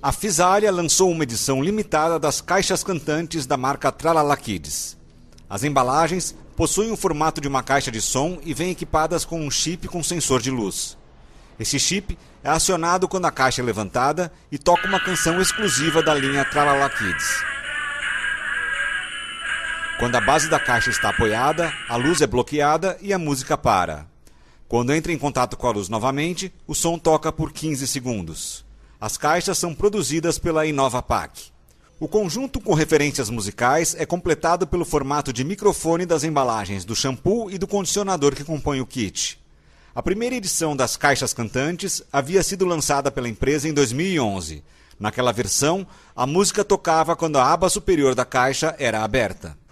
A Fisária lançou uma edição limitada das caixas cantantes da marca Tralala Kids. As embalagens possuem o formato de uma caixa de som e vêm equipadas com um chip com sensor de luz. Esse chip é acionado quando a caixa é levantada e toca uma canção exclusiva da linha Tralala Kids. Quando a base da caixa está apoiada, a luz é bloqueada e a música para. Quando entra em contato com a luz novamente, o som toca por 15 segundos. As caixas são produzidas pela InovaPac. O conjunto com referências musicais é completado pelo formato de microfone das embalagens do shampoo e do condicionador que compõe o kit. A primeira edição das caixas cantantes havia sido lançada pela empresa em 2011. Naquela versão, a música tocava quando a aba superior da caixa era aberta.